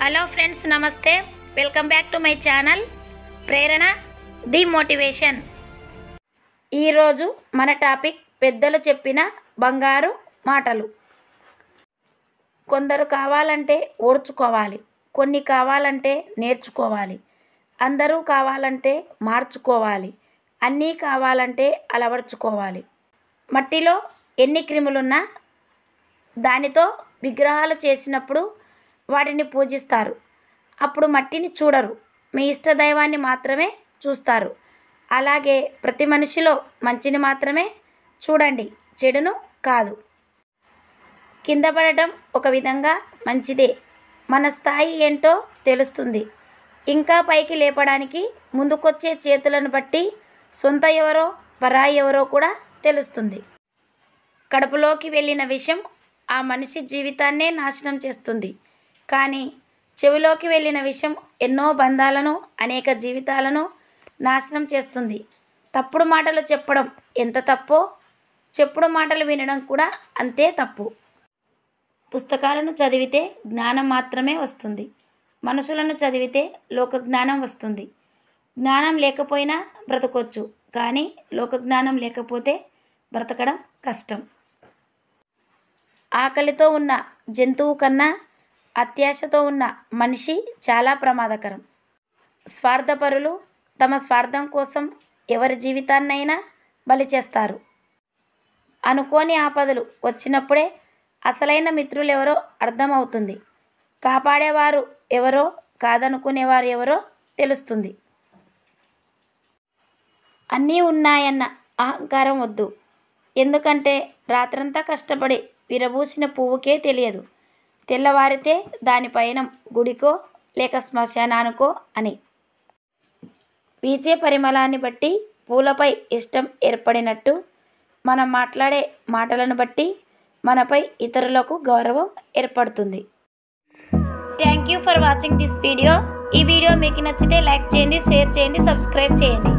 hello friends నమస్తే welcome back to my channel Prerana the motivation ఈరోజు మన టాపిక్ పెద్దలు చెప్పిన బంగారు మాటలు కొందరు కావాలంటే ఓర్చుకోవాలి కొన్ని కావాలంటే నేర్చుకోవాలి అందరూ కావాలంటే మార్చుకోవాలి అన్నీ కావాలంటే అలవర్చుకోవాలి మట్టిలో ఎన్ని క్రిములున్నా దానితో విగ్రహాలు చేసినప్పుడు వాటిని పూజిస్తారు అప్పుడు మట్టిని చూడరు మీ ఇష్టదైవాన్ని మాత్రమే చూస్తారు అలాగే ప్రతి మనిషిలో మంచిని మాత్రమే చూడండి చెడును కాదు కింద పడటం ఒక విధంగా మంచిదే మన స్థాయి ఏంటో తెలుస్తుంది ఇంకా పైకి లేపడానికి ముందుకొచ్చే చేతులను బట్టి సొంత ఎవరో పరాయి ఎవరో కూడా తెలుస్తుంది కడుపులోకి వెళ్ళిన విషయం ఆ మనిషి జీవితాన్నే నాశనం చేస్తుంది కానీ చెవిలోకి వెళ్ళిన విషయం ఎన్నో బంధాలను అనేక జీవితాలను నాశనం చేస్తుంది తప్పుడు మాటలు చెప్పడం ఎంత తప్పో చెప్పుడు మాటలు వినడం కూడా అంతే తప్పు పుస్తకాలను చదివితే జ్ఞానం మాత్రమే వస్తుంది మనసులను చదివితే లోక జ్ఞానం వస్తుంది జ్ఞానం లేకపోయినా బ్రతకొచ్చు కానీ లోక జ్ఞానం లేకపోతే బ్రతకడం కష్టం ఆకలితో ఉన్న జంతువు కన్నా అత్యాశతో ఉన్న మనిషి చాలా ప్రమాదకరం స్వార్థపరులు తమ స్వార్థం కోసం ఎవరి జీవితాన్నైనా బలి చేస్తారు అనుకోని ఆపదలు వచ్చినప్పుడే అసలైన మిత్రులు ఎవరో అర్థమవుతుంది కాపాడేవారు ఎవరో కాదనుకునేవారు ఎవరో తెలుస్తుంది అన్నీ ఉన్నాయన్న అహంకారం వద్దు ఎందుకంటే రాత్రంతా కష్టపడి విరబూసిన పువ్వుకే తెలియదు తెల్లవారితే దానిపైన గుడికో లేక శ్మశానానికో అని పీచే పరిమళాన్ని బట్టి పూలపై ఇష్టం ఏర్పడినట్టు మనం మాట్లాడే మాటలను బట్టి మనపై ఇతరులకు గౌరవం ఏర్పడుతుంది thank you for watching this video ఈ వీడియో మీకు నచ్చితే లైక్ చేయండి షేర్ చేయండి సబ్స్క్రైబ్ చేయండి